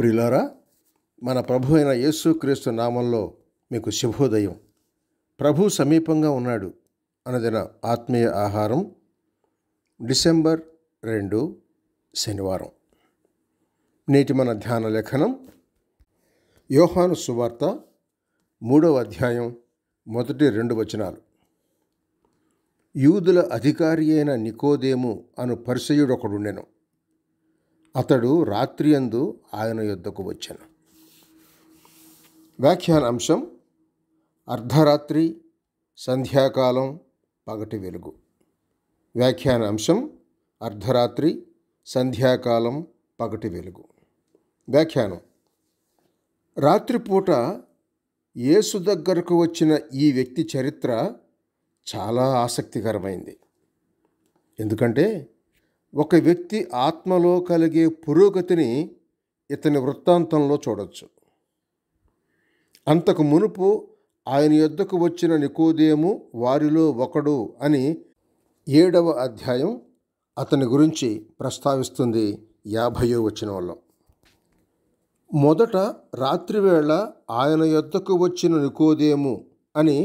ప్రియులారా మన ప్రభు అయిన యేసుక్రీస్తు నామంలో మీకు శుభోదయం ప్రభు సమీపంగా ఉన్నాడు అన్నదిన ఆత్మీయ ఆహారం డిసెంబర్ రెండు శనివారం నేటి మన ధ్యాన లేఖనం యోహాను సువార్త మూడవ అధ్యాయం మొదటి రెండు వచనాలు యూదుల అధికారి అయిన నికోదేము అను నేను అతడు రాత్రియందు ఆయన యుద్ధకు వచ్చాను వ్యాఖ్యాన అంశం అర్ధరాత్రి సంధ్యాకాలం పగటి వెలుగు అంశం అర్ధరాత్రి సంధ్యాకాలం పగటి వెలుగు వ్యాఖ్యానం రాత్రిపూట యేసు దగ్గరకు వచ్చిన ఈ వ్యక్తి చరిత్ర చాలా ఆసక్తికరమైంది ఎందుకంటే ఒక వ్యక్తి ఆత్మలో కలిగే పురోగతిని ఇతని వృత్తాంతంలో చూడవచ్చు అంతకు మునుపు ఆయన యొద్దకు వచ్చిన నికోదేము వారిలో ఒకడు అని ఏడవ అధ్యాయం అతని గురించి ప్రస్తావిస్తుంది యాభయో వచ్చిన వాళ్ళం మొదట రాత్రివేళ ఆయన యొద్దకు వచ్చిన నికోదేము అని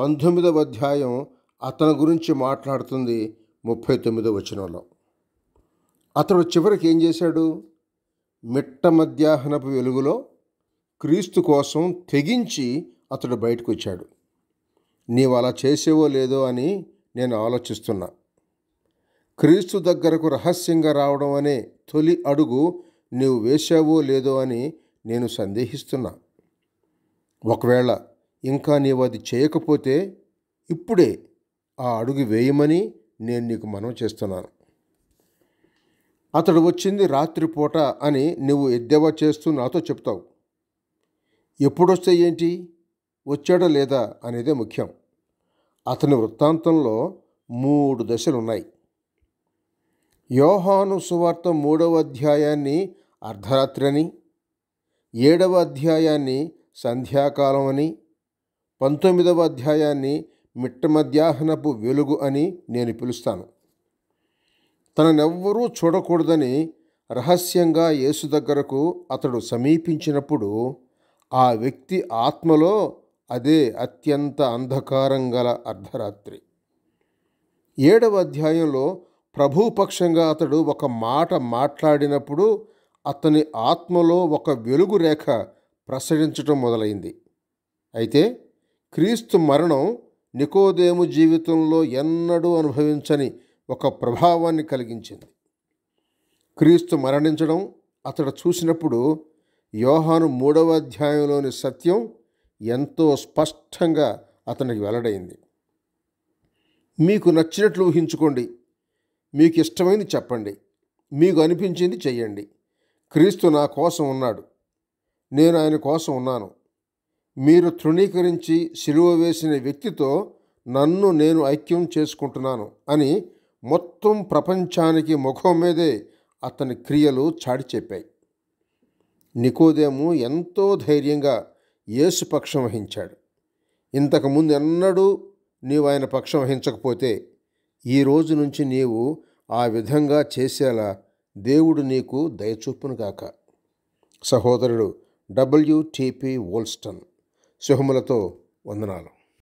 పంతొమ్మిదవ అధ్యాయం అతని గురించి మాట్లాడుతుంది ముప్పై తొమ్మిదవ వాళ్ళం అతడు చివరికి ఏం చేశాడు మిట్ట మధ్యాహ్నపు వెలుగులో క్రీస్తు కోసం తెగించి అతడు బయటకు వచ్చాడు నీవు అలా చేసేవో లేదో అని నేను ఆలోచిస్తున్నా క్రీస్తు దగ్గరకు రహస్యంగా రావడం అనే తొలి అడుగు నీవు వేసావో లేదో అని నేను సందేహిస్తున్నా ఒకవేళ ఇంకా నీవు అది చేయకపోతే ఇప్పుడే ఆ అడుగు వేయమని నేను నీకు మనం చేస్తున్నాను అతడు వచ్చింది రాత్రిపూట అని నువ్వు ఎద్దేవా చేస్తూ నాతో చెప్తావు ఎప్పుడొస్తే ఏంటి వచ్చాడా లేదా అనేదే ముఖ్యం అతని వృత్తాంతంలో మూడు దశలున్నాయి యోహాను సువార్త మూడవ అధ్యాయాన్ని అర్ధరాత్రి అని ఏడవ అధ్యాయాన్ని సంధ్యాకాలం అని పంతొమ్మిదవ అధ్యాయాన్ని మిట్ట మధ్యాహ్నపు వెలుగు అని నేను పిలుస్తాను తననెవ్వరూ చూడకూడదని రహస్యంగా యేసు దగ్గరకు అతడు సమీపించినప్పుడు ఆ వ్యక్తి ఆత్మలో అదే అత్యంత అంధకారం గల అర్ధరాత్రి ఏడవ అధ్యాయంలో ప్రభుపక్షంగా అతడు ఒక మాట మాట్లాడినప్పుడు అతని ఆత్మలో ఒక వెలుగు రేఖ ప్రసరించటం మొదలైంది అయితే క్రీస్తు మరణం నికోదేము జీవితంలో ఎన్నడూ అనుభవించని ఒక ప్రభావాన్ని కలిగించింది క్రీస్తు మరణించడం అతడు చూసినప్పుడు యోహాను మూడవ అధ్యాయంలోని సత్యం ఎంతో స్పష్టంగా అతనికి వెల్లడైంది మీకు నచ్చినట్లు ఊహించుకోండి మీకు ఇష్టమైంది చెప్పండి మీకు అనిపించింది చెయ్యండి క్రీస్తు నా కోసం ఉన్నాడు నేను ఆయన కోసం ఉన్నాను మీరు తృణీకరించి సిలువ వేసిన వ్యక్తితో నన్ను నేను ఐక్యం చేసుకుంటున్నాను అని మొత్తం ప్రపంచానికి ముఖం మీదే అతని క్రియలు చాటి చెప్పాయి నికోదేము ఎంతో ధైర్యంగా యేసు పక్షం వహించాడు ఇంతకుముందు ఎన్నడూ నీవు ఆయన పక్షం వహించకపోతే ఈ రోజు నుంచి నీవు ఆ విధంగా చేసేలా దేవుడు నీకు కాక సహోదరుడు డబ్ల్యూటీపీ వోల్స్టన్ శుభములతో వందనాలు